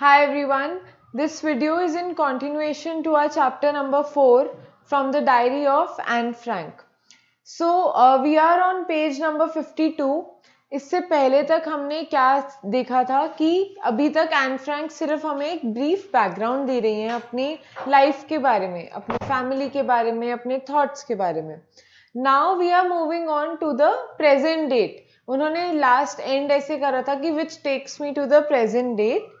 Hi everyone, this video is in continuation to our chapter number 4 from the diary of Anne Frank. So uh, we are on page number 52. इससे पहले तक हमने क्या देखा था कि अभी तक एन फ्रैंक सिर्फ हमें एक ब्रीफ बैकग्राउंड दे रही हैं अपने लाइफ के बारे में अपने फैमिली के बारे में अपने थॉट्स के बारे में now we are moving on to the present date उन्होंने लास्ट एंड ऐसे करा था कि which takes me to the present date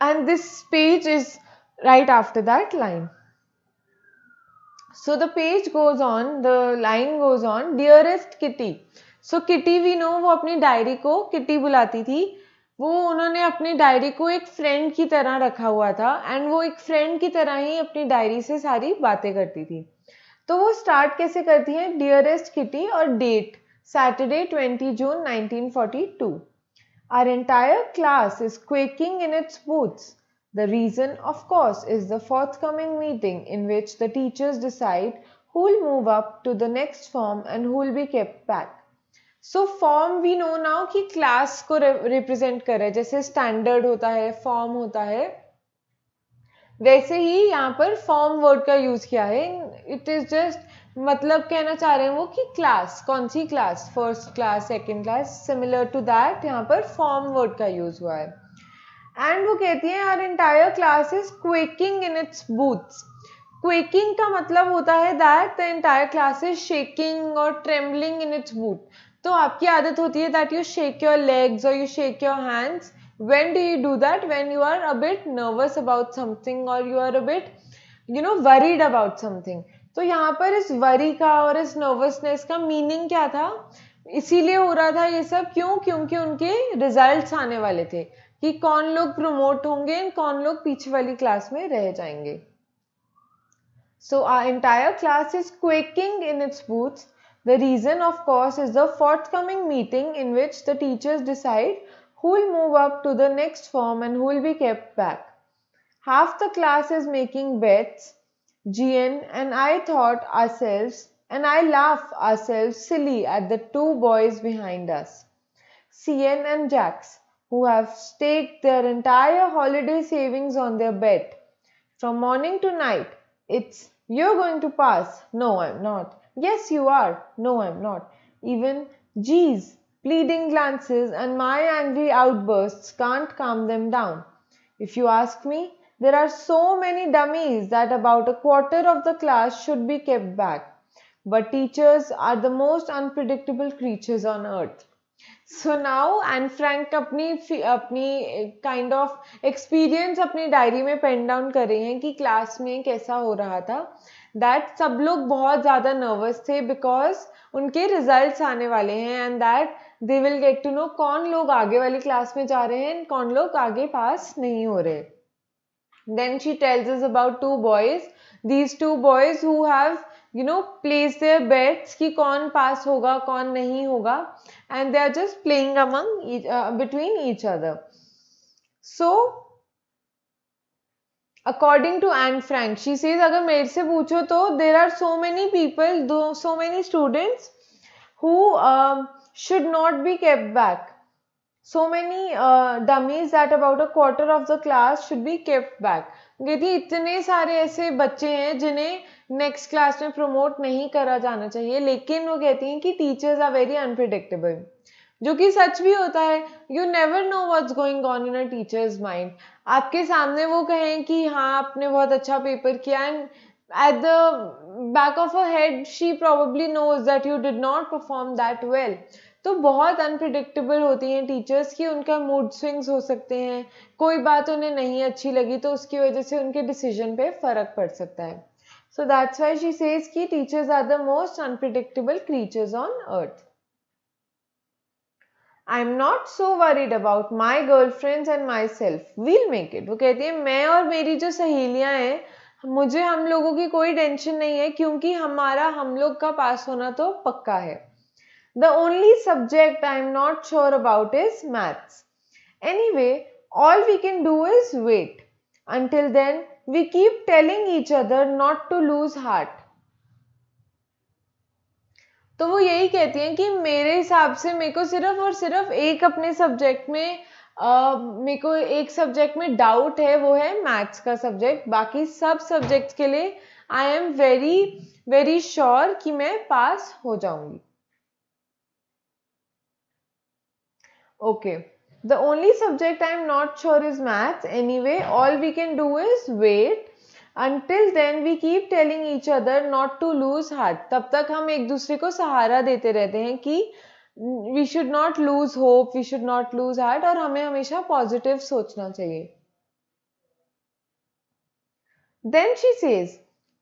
and this page is right after that line. So the page goes on, the line goes on, dearest Kitty. So Kitty we know वो अपनी diary को Kitty बुलाती थी वो उन्होंने अपनी diary को एक फ्रेंड की तरह रखा हुआ था एंड वो एक फ्रेंड की तरह ही अपनी डायरी से सारी बातें करती थी तो वो स्टार्ट कैसे करती हैं डियरेस्ट किटी और date Saturday 20 June 1942 Our entire class is quaking in its boots. The reason, of course, is the forthcoming meeting in which the teachers decide who'll move up to the next form and who'll be kept back. So, form we know now ki class को represent कर रहा है जैसे standard होता है form होता है वैसे ही यहाँ पर फॉर्म वर्ड का यूज किया है इट इज जस्ट मतलब कहना चाह रहे हैं वो कि क्लास कौन सी class first class second class similar to that यहाँ पर फॉर्म वर्ड का यूज़ हुआ है एंड वो कहती है our entire class is quaking in its boots quaking का मतलब होता है that the entire class is shaking और ट्रेम्बलिंग इन इट्स बूथ तो आपकी आदत होती है that you shake your legs और you shake your hands when do you do that when you are a bit nervous about something और you are a bit you know worried about something तो यहाँ पर इस वरी का और इस नर्वसनेस का मीनिंग क्या था इसीलिए हो रहा था ये सब क्यों क्योंकि उनके रिजल्ट आने वाले थे कि कौन लोग प्रमोट होंगे कौन लोग पीछे वाली क्लास में रह जाएंगे so our entire class is quaking in its boots the reason of course is the forthcoming meeting in which the teachers decide who'll move up to the next form and who'll be kept back half the class is making bets Gian and I thought ourselves and I laugh ourselves silly at the two boys behind us, Cien and Jax, who have staked their entire holiday savings on their bet. From morning to night, it's you're going to pass. No, I'm not. Yes, you are. No, I'm not. Even G's pleading glances, and my angry outbursts can't calm them down. If you ask me, There are so many dummies that about a quarter of the class should be kept back. But teachers are the most unpredictable creatures on earth. So now Anne Frank अपनी अपनी kind of experience अपनी diary में pen down कर रही हैं कि class में कैसा हो रहा था दैट सब लोग बहुत ज़्यादा नर्वस थे बिकॉज उनके रिजल्ट्स आने वाले हैं and that they will get to know कौन लोग आगे वाली क्लास में जा रहे हैं कौन लोग आगे पास नहीं हो रहे Then she tells us about two boys. These two boys who have, you know, placed their bets ki can pass hoga, can nahi hoga. And they are just playing among uh, between each other. So, according to Anne Frank, she says, agar mere se poochho there are so many people, so many students who um, should not be kept back. So many dummies that about a quarter of the class should be kept back यदि इतने सारे ऐसे बच्चे हैं जिन्हें next class में promote नहीं करा जाना चाहिए लेकिन वो कहती हैं कि टीचर्स आर वेरी अनप्रिडिक्टेबल जो कि सच भी होता है you never know what's going on in a teacher's mind आपके सामने वो कहें कि हाँ आपने बहुत अच्छा पेपर किया and at the back of a head she probably knows that you did not perform that well तो बहुत अनप्रिडिक्टेबल होती हैं टीचर्स की उनका मूड स्विंग्स हो सकते हैं कोई बात उन्हें नहीं अच्छी लगी तो उसकी वजह से उनके डिसीजन पे फ़र्क पड़ सकता है so that's why she says कि teachers are the most unpredictable creatures on earth I am not so worried about my girlfriends and myself will make it वो कहती है मैं और मेरी जो सहेलियाँ हैं मुझे हम लोगों की कोई टेंशन नहीं है क्योंकि हमारा हम लोग का पास होना तो पक्का है The only subject I am not sure about is maths. Anyway, all we can do is wait. Until then, we keep telling each other not to lose heart. तो वो यही कहती हैं कि मेरे हिसाब से मेरे को सिर्फ और सिर्फ एक अपने सब्जेक्ट में मेरे को एक सब्जेक्ट में डाउट है वो है मैथ्स का सब्जेक्ट बाकी सब सब्जेक्ट के लिए I am very very sure कि मैं पास हो जाऊंगी Okay. The only subject I am not sure is maths. Anyway, all we can do is wait. Until then we keep telling each other not to lose heart. तब तक हम एक दूसरे को सहारा देते रहते हैं कि we should not lose hope we should not lose heart और हमें हमेशा positive सोचना चाहिए Then she says,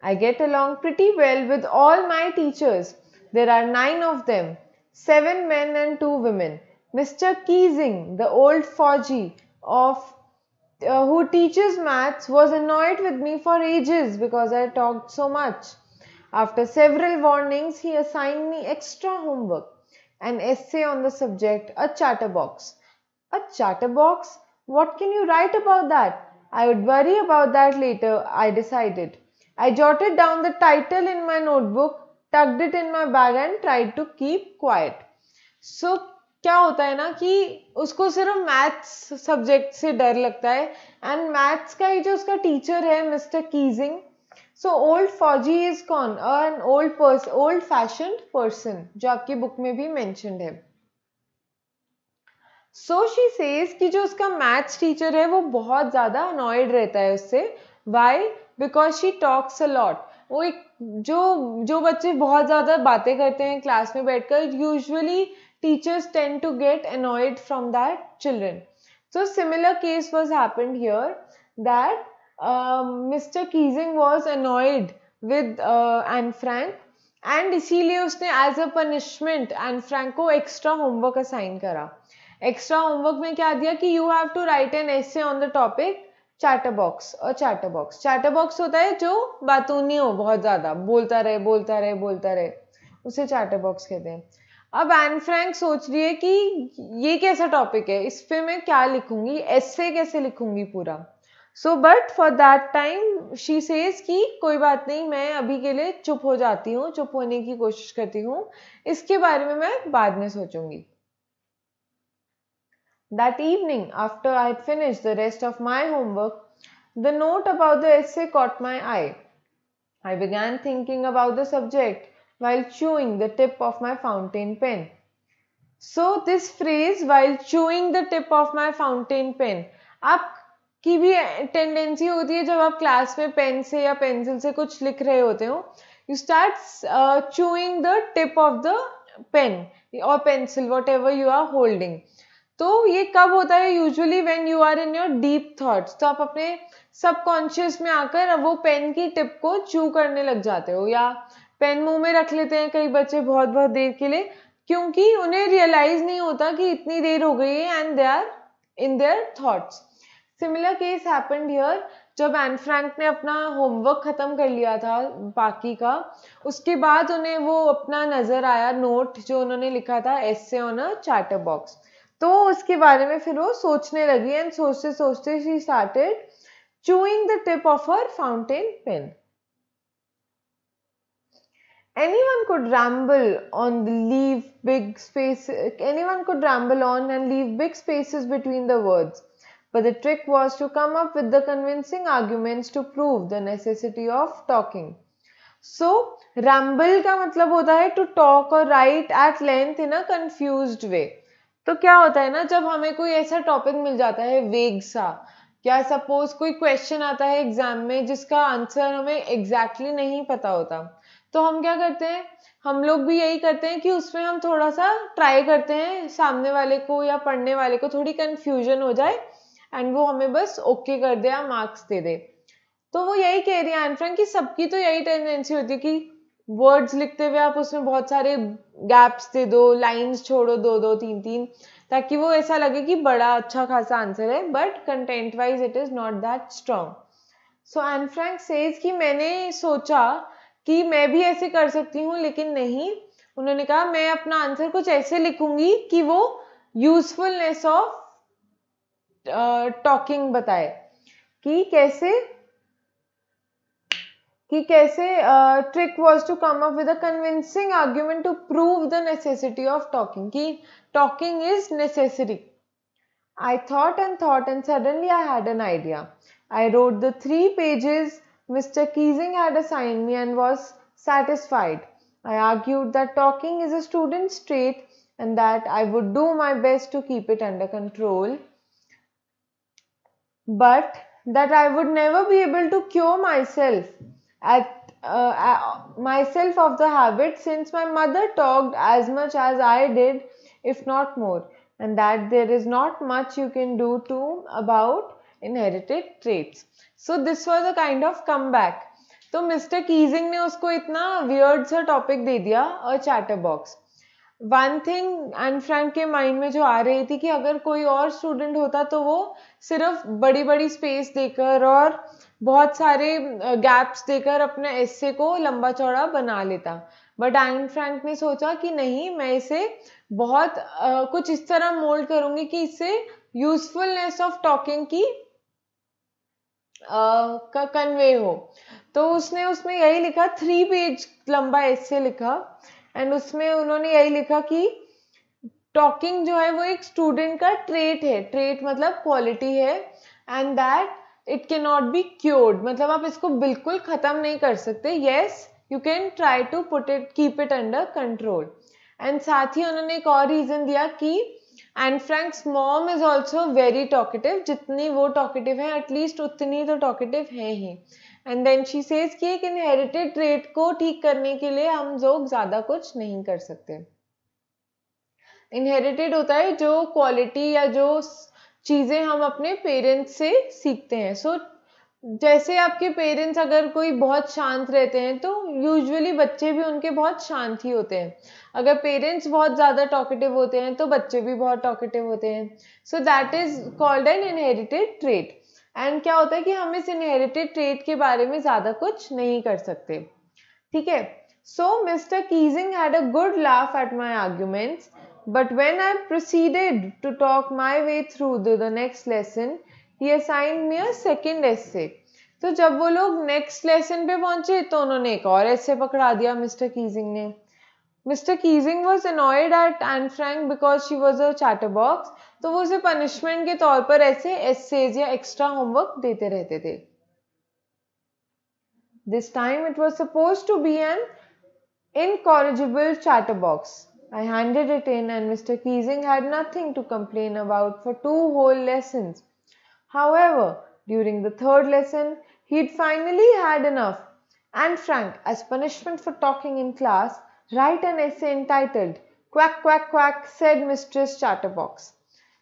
I get along pretty well with all my teachers. There are nine of them, seven men and two women. Mr. Keesing, the old fogey of uh, who teaches maths was annoyed with me for ages because I talked so much. After several warnings, he assigned me extra homework, an essay on the subject, a chatterbox. A chatterbox? What can you write about that? I would worry about that later, I decided. I jotted down the title in my notebook, tucked it in my bag and tried to keep quiet. So क्या होता है ना कि उसको सिर्फ maths subject से डर लगता है एंड मैथ्स का ही जो उसका टीचर है mister Keesing so old fogey is कॉन an old person old fashion person जो आपकी बुक में भी मैंशनड है सो शी सेज कि जो उसका मैथ्स टीचर है वो बहुत ज़्यादा अनॉयड रहता है उससे why because she talks a lot वो एक जो जो बच्चे बहुत ज़्यादा बातें करते हैं क्लास में बैठकर usually teachers tend to get annoyed from that children. So similar case was happened here that um, uh, Mr. Keezing was annoyed with uh, Anne Frank and इसीलिए उसने as a punishment and Frank को extra homework assign करा extra homework में क्या दिया कि you have to write an essay on the topic chatterbox और chatterbox chatterbox होता है जो बातूनी हो बहुत ज़्यादा बोलता रहे बोलता रहे बोलता रहे उसे चैटर बॉक्स कहते हैं अब एन फ्रैंक सोच रही है कि ये कैसा टॉपिक है इस पर मैं क्या लिखूंगी ऐसे कैसे लिखूंगी पूरा so but for that time she says कि कोई बात नहीं मैं अभी के लिए चुप हो जाती हूँ चुप होने की कोशिश करती हूँ इसके बारे में मैं बाद में सोचूंगी that evening after I finish the rest of my homework the note about the essay caught my eye I began thinking about the subject while chewing the tip of my fountain pen. So this phrase while chewing the tip of my fountain pen. aap ki bhi tendency hoti hai jab aap class mein pen se ya pencil se kuch likh rahe hote ho you start uh, chewing the tip of the pen or pencil whatever you are holding तो ये कब होता है usually when you are in your deep thoughts तो आप अपने subconscious में आकर वो पेन की टिप को चू करने लग जाते हो या पेन मुंह में रख लेते हैं कई बच्चे बहुत बहुत देर के लिए क्योंकि उन्हें रियलाइज नहीं होता कि इतनी देर हो गई है and they are in their thoughts similar case happened here जब एन फ्रैंक ने अपना होमवर्क ख़त्म कर लिया था बाकी का उसके बाद उन्हें वो अपना नज़र आया नोट जो उन्होंने लिखा था एस से ऑन अ चार्टर बॉक्स तो उसके बारे में फिर वो सोचने लगी एंड सोचते सोचते she started chewing the tip of her fountain pen anyone could ramble on the leave big space anyone could ramble on and leave big spaces between the words but the trick was to come up with the convincing arguments to prove the necessity of talking so ramble ka matlab hota hai to talk or write at length in a confused way तो क्या होता है ना जब हमें कोई ऐसा topic मिल जाता है वेग सा या सपोज कोई क्वेश्चन आता है एग्जाम में जिसका आंसर हमें एग्जैक्टली exactly नहीं पता होता तो हम क्या करते हैं हम लोग भी यही करते हैं कि उसमें हम थोड़ा सा ट्राई करते हैं सामने वाले को या पढ़ने वाले को थोड़ी कन्फ्यूजन हो जाए एंड वो हमें बस ओके okay कर दे या मार्क्स दे दे तो वो यही कह रही है एन कि सबकी तो यही टेंडेंसी होती है कि वर्ड्स लिखते हुए आप उसमें बहुत सारे गैप्स दे दो लाइंस छोड़ो दो दो तीन तीन ताकि वो ऐसा लगे कि बड़ा अच्छा खासा आंसर है but content wise it is not that strong so Anne Frank says कि मैंने सोचा कि मैं भी ऐसे कर सकती हूँ लेकिन नहीं उन्होंने कहा मैं अपना आंसर कुछ ऐसे लिखूंगी कि वो यूजफुलनेस ऑफ टॉकिंग बताए कि कैसे कि कैसे trick was to come up with a convincing argument to prove the necessity of talking कि talking is necessary I thought and thought and suddenly I had an idea I wrote the three pages Mr. Keesing had assigned me and was satisfied. I argued that talking is a student's trait and that I would do my best to keep it under control, but that I would never be able to cure myself at uh, myself of the habit since my mother talked as much as I did, if not more, and that there is not much you can do to about inherited traits so this was a kind of comeback तो mister Keesing ने उसको इतना weird सा topic दे दिया a chatterbox one thing and Frank के mind में जो आ रही थी कि अगर कोई और स्टूडेंट होता तो वो सिर्फ बड़ी बड़ी स्पेस देकर और बहुत सारे गैप्स देकर अपने एस्से को लंबा चौड़ा बना लेता बट आयन फ्रैंक ने सोचा कि नहीं मैं इसे बहुत आ, कुछ इस तरह मोल्ड करूँगी कि इससे यूजफुलनेस ऑफ टॉकिंग की का कन्वे हो तो उसने उसमें यही लिखा थ्री पेज लंबा ऐसे लिखा एंड उसमें उन्होंने यही लिखा कि टॉकिंग जो है वो एक स्टूडेंट का ट्रेट है ट्रेट मतलब क्वालिटी है and that it can not be cured मतलब आप इसको बिल्कुल ख़त्म नहीं कर सकते yes you can try to put it keep it under control and साथ ही उन्होंने एक और रीज़न दिया कि and Frank's mom is also very talkative जितनी वो टॉकेटिव है एटलीस्ट उतनी तो टॉकेटिव है ही एंड देन शी सेज कि एक इनहेरिटेड ट्रेट को ठीक करने के लिए हम लोग ज़्यादा कुछ नहीं कर सकते इनहेरिटेड होता है जो क्वालिटी या जो चीज़ें हम अपने पेरेंट्स से सीखते हैं सो so, जैसे आपके पेरेंट्स अगर कोई बहुत शांत रहते हैं तो यूजुअली बच्चे भी उनके बहुत शांत ही होते हैं अगर पेरेंट्स बहुत ज़्यादा टॉकेटिव होते हैं तो बच्चे भी बहुत टॉकेटिव होते हैं so that is called an inherited trait and क्या होता है कि हम इस इनहेरिटेड ट्रेट के बारे में ज़्यादा कुछ नहीं कर सकते ठीक है so mister Keesing had a good laugh at my arguments but when I proceeded to talk my way through the next lesson he assign me a second ऐसे तो जब वो लोग नेक्स्ट लेसन पे पहुंचे तो उन्होंने एक और ऐसे पकड़ा दिया मिस्टर कीजिंग ने mister Keesing was annoyed at Anne Frank because she was a chatterbox तो वो उसे पनिशमेंट के तौर पर ऐसे एसेज या एक्स्ट्रा होमवर्क देते रहते थे this time it was suppose to be an incorrigible chatterbox. I handed it in, and Mr. Keesing had nothing to complain about for two whole lessons. However, during the third lesson, he'd finally had enough. And Frank, as punishment for talking in class, write an essay entitled Quack, quack, quack, said Mistress Chatterbox.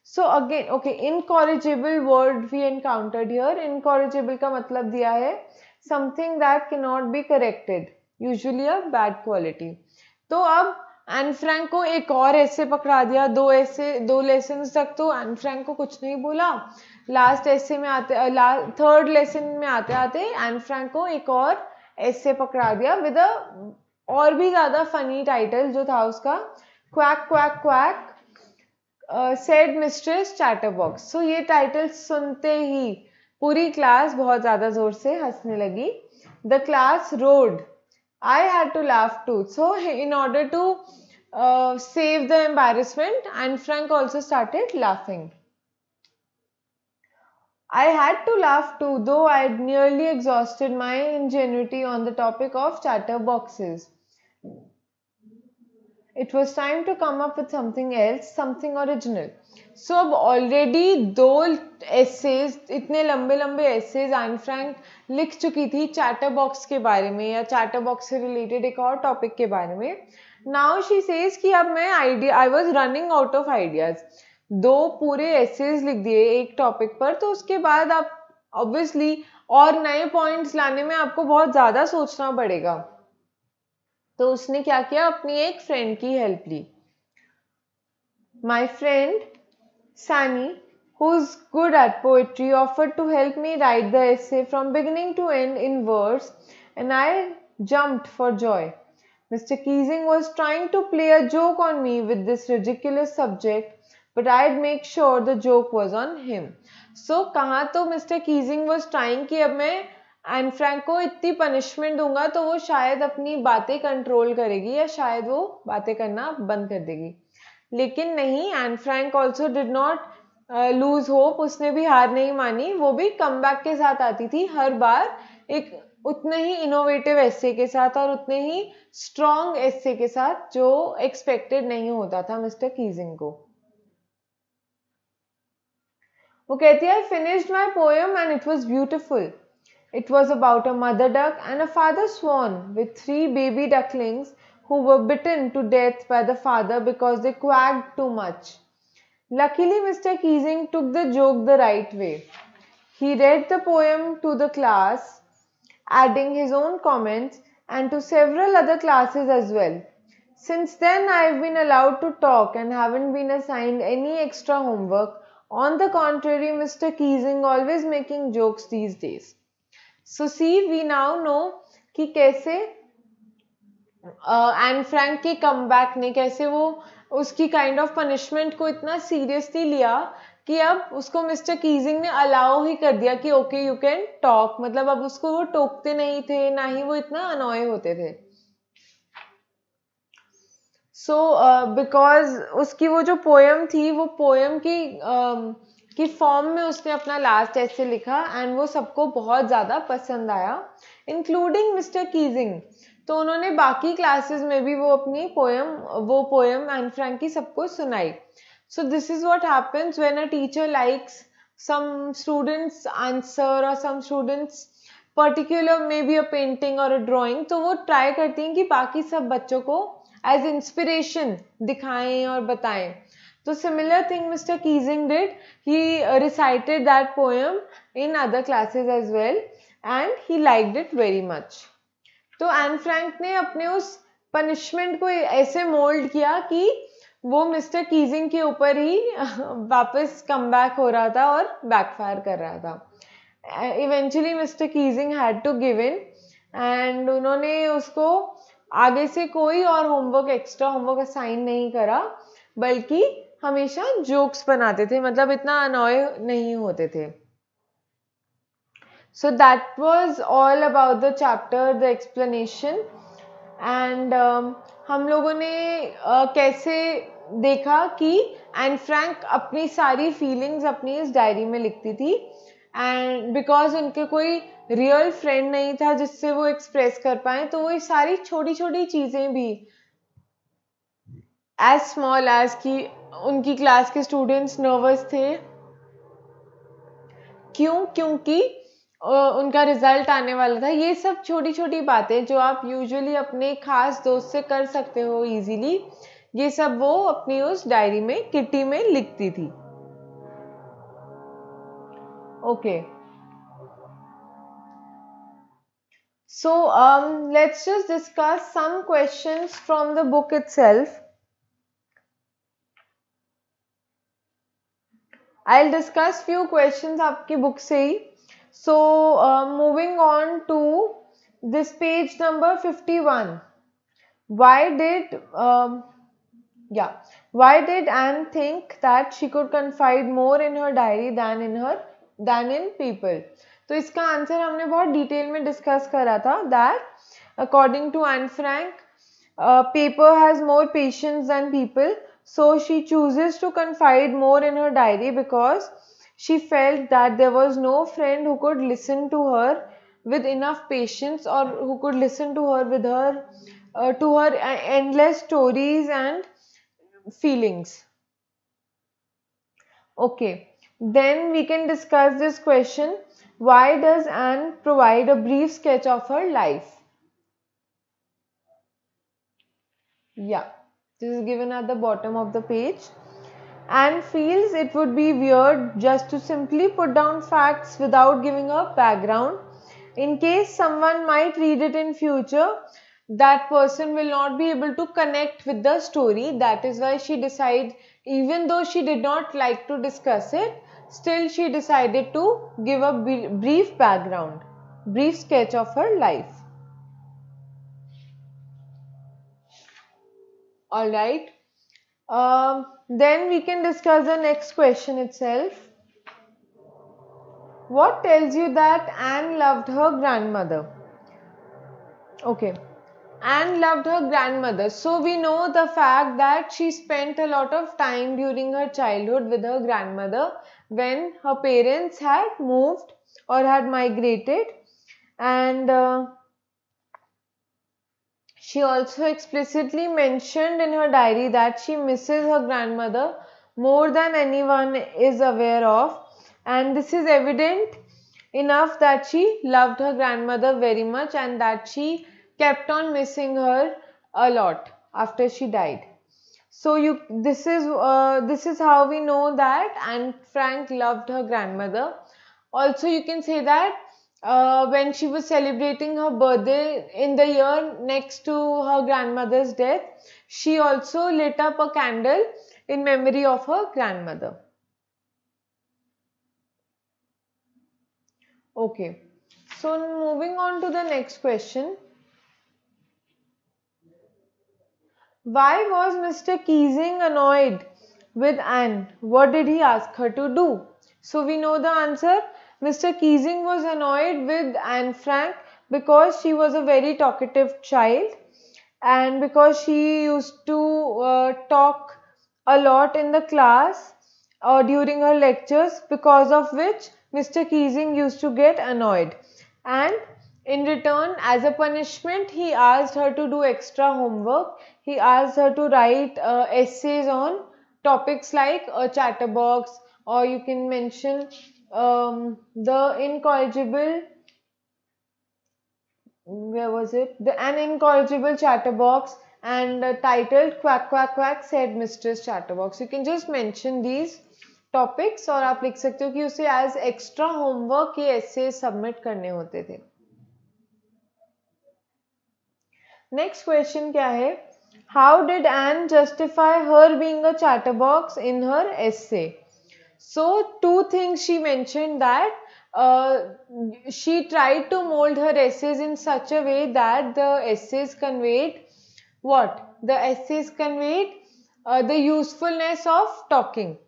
So again, okay, incorrigible word we encountered here. Incorrigible ka matlab diya hai. Something that cannot be corrected. Usually a bad quality. So ab Anne Frank को एक और ऐसे पकड़ा दिया दो ऐसे दो lesson तक तो एन फ्रैंक को कुछ नहीं बोला लास्ट ऐसे में आते थर्ड लेसन में आते आते एन फ्रैंक को एक और ऐसे पकड़ा दिया विद अ और भी ज़्यादा फनी टाइटल जो था उसका quack quack quack said mistress box so ये टाइटल सुनते ही पूरी क्लास बहुत ज़्यादा ज़ोर से हंसने लगी the class roared I had to laugh too. So, in order to uh, save the embarrassment, Anne Frank also started laughing. I had to laugh too, though I had nearly exhausted my ingenuity on the topic of chatterboxes. It was time to come up with something else, something original. So अब already दो essays इतने लंबे लंबे essays आइन Frank लिख चुकी थी charter box के बारे में या चार्टर बॉक्स से रिलेटेड एक और टॉपिक के बारे में नाउ शी सेज कि अब मैं idea I was running out of ideas दो पूरे एसेज लिख दिए एक टॉपिक पर तो उसके बाद आप ऑब्वियसली और नए पॉइंट्स लाने में आपको बहुत ज़्यादा सोचना पड़ेगा तो उसने क्या किया अपनी एक फ्रेंड की हेल्प ली my friend Sani, who's good at poetry, offered to help me write the essay from beginning to end in verse, and I jumped for joy. Mr. Keating was trying to play a joke on me with this ridiculous subject, but I'd make sure the joke was on him. So कहाँ तो Mr. Keesing was trying कि अब मैं and Frank को इतनी punishment दूंगा तो वो शायद अपनी बातें कंट्रोल करेगी या शायद वो बातें करना बंद कर देगी लेकिन नहीं Anne Frank also did not lose hope उसने भी हार नहीं मानी वो भी कम के साथ आती थी हर बार एक उतने ही इनोवेटिव एस्से के साथ और उतने ही स्ट्रॉन्ग एस्से के साथ जो एक्सपेक्टेड नहीं होता था मिस्टर कीजिंग को वो कहती है finished my poem and it was beautiful it was about a mother duck and a father swan with three baby ducklings who were bitten to death by the father because they quacked too much. Luckily, Mr. Keesing took the joke the right way. He read the poem to the class, adding his own comments and to several other classes as well. Since then, I have been allowed to talk and haven't been assigned any extra homework. On the contrary, Mr. Keesing always making jokes these days. So see, we now know कि कैसे and Frank के कम ने कैसे वो उसकी kind of punishment को इतना seriously लिया कि अब उसको मिस्टर कीजिंग ने अलाउ ही कर दिया कि ओके यू कैन टॉक मतलब अब उसको वो टोकते नहीं थे ना ही वो इतना अनॉय होते थे सो so, बिकॉज uh, उसकी वो जो पोएम थी वो पोएम की uh, की फॉर्म में उसने अपना लास्ट ऐसे लिखा एंड वो सबको बहुत ज़्यादा पसंद आया इंक्लूडिंग मिस्टर कीजिंग तो उन्होंने बाकी क्लासेस में भी वो अपनी पोयम वो पोयम एंड फ्रेंक की सबको सुनाई so this is what happens when a teacher likes some students answer और some students particular may be a painting और अ ड्राॅइंग तो वो ट्राई करती हैं कि बाकी सब बच्चों को एज इंस्पिरेशन दिखाएं और बताएं तो similar thing mister Keesing did he recited that poem in other classes as well and he like did very much तो एन फ्रैंक ने अपने उस पनिशमेंट को ऐसे मोल्ड किया कि वो मिस्टर कीजिंग के ऊपर ही वापस कम हो रहा था और बैकफायर कर रहा था eventually mister Keesing had to give in and उन्होंने उसको आगे से कोई और होमवर्क एक्स्ट्रा होमवर्क असाइन नहीं करा बल्कि हमेशा जोक्स बनाते थे मतलब इतना अनॉय नहीं होते थे so that was all about the chapter the explanation and um, हम लोगों ने uh, कैसे देखा कि एंड फ्रैंक अपनी सारी फीलिंग्स अपनी इस डायरी में लिखती थी एंड बिकॉज उनके कोई रियल फ्रेंड नहीं था जिससे वो एक्सप्रेस कर पाए तो वो ये सारी छोटी छोटी चीज़ें भी एज स्मॉल एज की उनकी क्लास के स्टूडेंट्स नर्वस थे क्यों क्योंकि उनका रिजल्ट आने वाला था ये सब छोटी छोटी बातें जो आप यूजुअली अपने खास दोस्त से कर सकते हो इजीली ये सब वो अपनी उस डायरी में किटी में लिखती थी okay so let's just discuss some questions from the book itself I discuss few questions आपकी बुक से ही So, uh, moving on to this page number 51. Why did, um, yeah, why did Anne think that she could confide more in her diary than in her, than in people? So, its answer we discussed in detail mein discuss kara that according to Anne Frank, uh, paper has more patience than people. So, she chooses to confide more in her diary because she felt that there was no friend who could listen to her with enough patience or who could listen to her with her uh, to her endless stories and feelings. Okay, then we can discuss this question why does Anne provide a brief sketch of her life? Yeah, this is given at the bottom of the page and feels it would be weird just to simply put down facts without giving a background in case someone might read it in future that person will not be able to connect with the story that is why she decides even though she did not like to discuss it still she decided to give a brief background brief sketch of her life all right um, then we can discuss the next question itself. What tells you that Anne loved her grandmother? Okay. Anne loved her grandmother. So we know the fact that she spent a lot of time during her childhood with her grandmother when her parents had moved or had migrated and uh, she also explicitly mentioned in her diary that she misses her grandmother more than anyone is aware of, and this is evident enough that she loved her grandmother very much and that she kept on missing her a lot after she died so you this is uh, this is how we know that and frank loved her grandmother also you can say that uh, when she was celebrating her birthday in the year next to her grandmother's death, she also lit up a candle in memory of her grandmother. Okay, so moving on to the next question. Why was Mr. Keesing annoyed with Anne? What did he ask her to do? So we know the answer Mr. Keesing was annoyed with Anne Frank because she was a very talkative child and because she used to uh, talk a lot in the class or uh, during her lectures because of which Mr. Keesing used to get annoyed and in return as a punishment he asked her to do extra homework he asked her to write uh, essays on topics like a chatterbox or you can mention um, the incorrigible where was it the an incorrigible chatterbox and uh, titled quack quack quack said mistress chatterbox you can just mention these topics or aap likh sakte ho ki use as extra homework ke essay submit karne hote the next question kya hai how did ann justify her being a chatterbox in her essay So two things she mentioned that uh, she tried to mold her essays in such a way that the essays conveyed what? The essays conveyed uh, the usefulness of talking.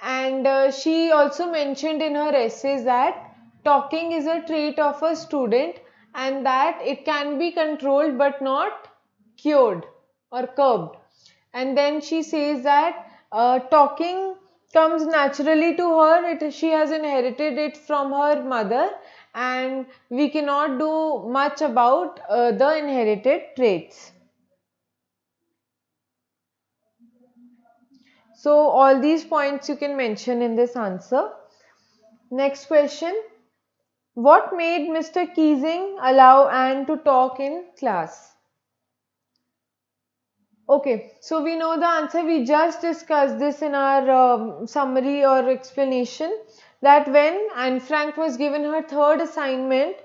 And uh, she also mentioned in her essays that talking is a trait of a student and that it can be controlled but not cured or curbed. And then she says that uh, talking comes naturally to her it, she has inherited it from her mother and we cannot do much about uh, the inherited traits so all these points you can mention in this answer next question what made mr keising allow anne to talk in class Okay, so we know the answer. We just discussed this in our um, summary or explanation that when Anne Frank was given her third assignment,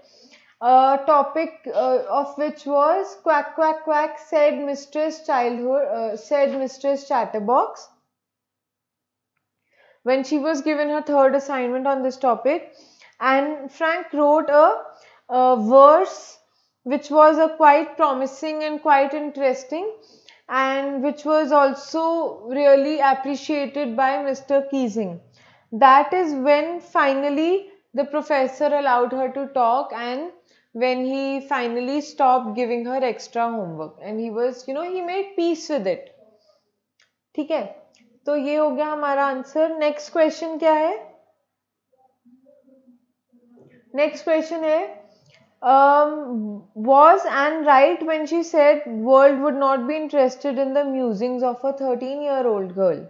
uh, topic uh, of which was quack quack quack said mistress childhood uh, said mistress chatterbox when she was given her third assignment on this topic and frank wrote a, a verse which was a quite promising and quite interesting and which was also really appreciated by Mr. Keesing. That is when finally the professor allowed her to talk and when he finally stopped giving her extra homework and he was you know he made peace with it ठीक है तो ये हो गया हमारा answer next Next क्या है है um, was Anne right when she said world would not be interested in the musings of a 13 year old girl?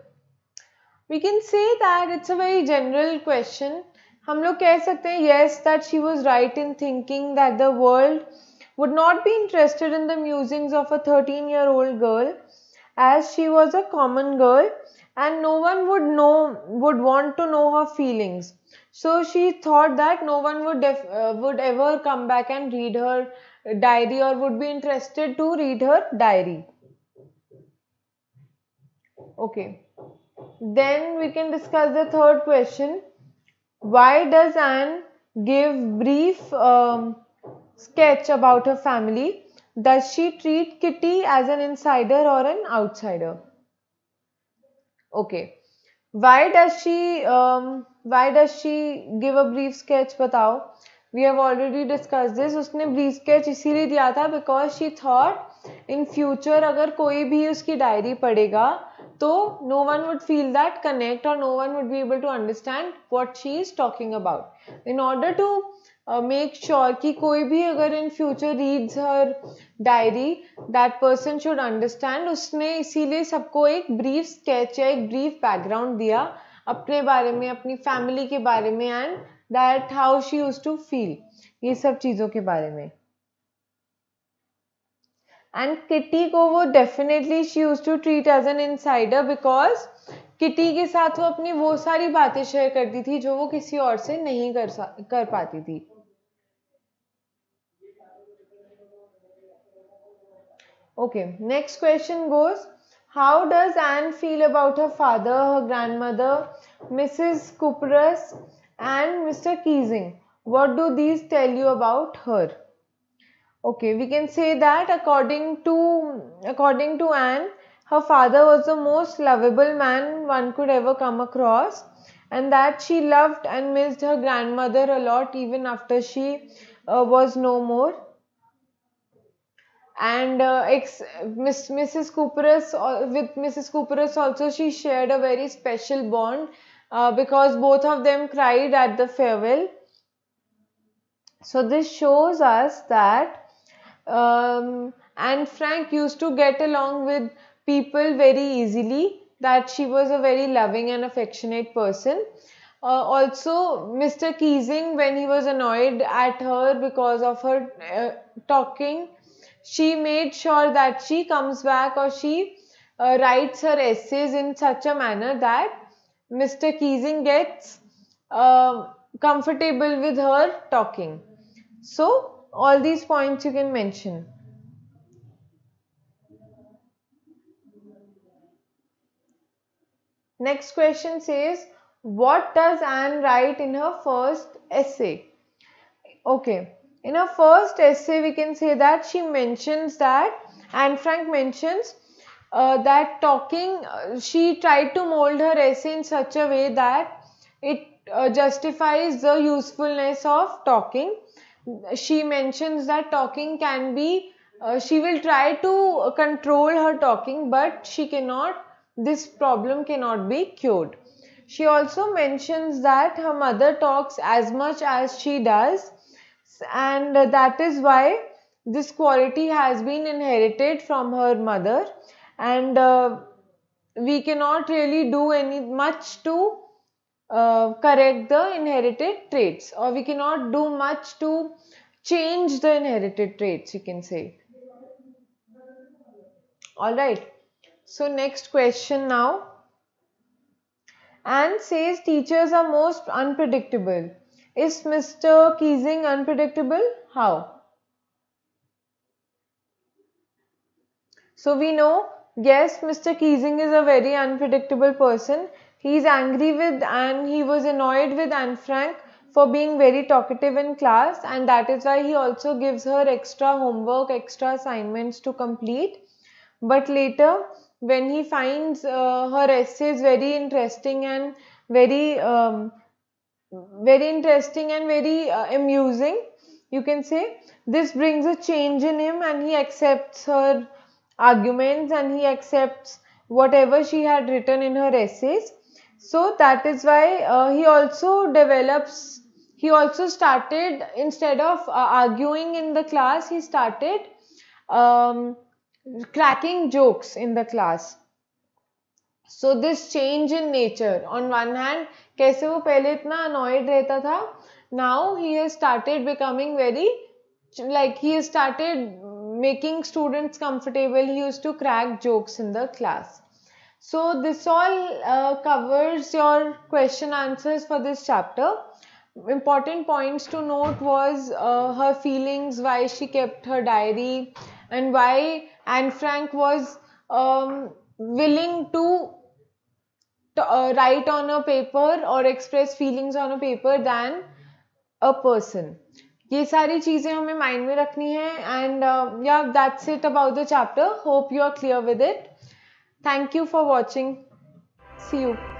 We can say that it's a very general question. हम लोग कह सकते हैं yes that she was right in thinking that the world would not be interested in the musings of a 13 year old girl as she was a common girl and no one would know would want to know her feelings so she thought that no one would def, uh, would ever come back and read her diary or would be interested to read her diary okay then we can discuss the third question why does anne give brief um, sketch about her family does she treat kitty as an insider or an outsider okay why does she um, why does she give a brief sketch बताओ we have already discussed this उसने brief sketch इसीलिए दिया था because she thought in future अगर कोई भी उसकी diary पढ़ेगा तो no one would feel that connect or no one would be able to understand what she is talking about in order to make uh, sure कि कोई भी अगर in future reads her diary that person should understand उसने इसीलिए सबको एक brief sketch या एक ब्रीफ बैकग्राउंड दिया अपने बारे में अपनी फैमिली के बारे में and that how she use to feel ये सब चीज़ों के बारे में एंड किटी को वो definitely she use to treat as an insider because Kitty के साथ वो अपनी वो सारी बातें शेयर करती थी जो वो किसी और से नहीं कर कर पाती थी Okay, next question goes How does Anne feel about her father, her grandmother, Mrs. Cooperus and Mr. Keesing? What do these tell you about her? Okay, we can say that according to according to Anne, her father was the most lovable man one could ever come across and that she loved and missed her grandmother a lot even after she uh, was no more and uh, ex- Miss, Mrs. Cooperus uh, with Mrs. Cooperus also she shared a very special bond uh, because both of them cried at the farewell. So this shows us that um, and Frank used to get along with people very easily that she was a very loving and affectionate person. Uh, also, Mr. Keesing, when he was annoyed at her because of her uh, talking, she made sure that she comes back or she uh, writes her essays in such a manner that Mr. Keating gets uh, comfortable with her talking. So, all these points you can mention. Next question says, what does Anne write in her first essay? Okay, in her first essay we can say that she mentions that Anne Frank mentions uh, that talking uh, she tried to mold her essay in such a way that it uh, justifies the usefulness of talking she mentions that talking can be uh, she will try to control her talking but she cannot this problem cannot be cured she also mentions that her mother talks as much as she does and that is why this quality has been inherited from her mother and uh, we cannot really do any much to uh, correct the inherited traits or we cannot do much to change the inherited traits you can say all right so next question now Anne says teachers are most unpredictable is Mr. Keating unpredictable? How? So we know, yes, Mr. Keating is a very unpredictable person. He is angry with and he was annoyed with Anne Frank for being very talkative in class and that is why he also gives her extra homework, extra assignments to complete. But later, when he finds uh, her essays very interesting and very um, very interesting and very uh, amusing you can say this brings a change in him and he accepts her arguments and he accepts whatever she had written in her essays so that is why uh, he also develops he also started instead of uh, arguing in the class he started um, cracking jokes in the class so this change in nature. On one hand, कैसे वो पहले इतना Now he has started becoming very like he started making students comfortable he used to crack jokes in the class so this all uh, covers your question answers for this chapter important points to note was uh, her feelings why she kept her diary and why anne frank was um, willing to uh, write on a paper or express feelings on a paper than a person. ये सारी चीज़ें हमें mind में रखनी है and या that's it about the chapter hope you are clear with it thank you for watching see you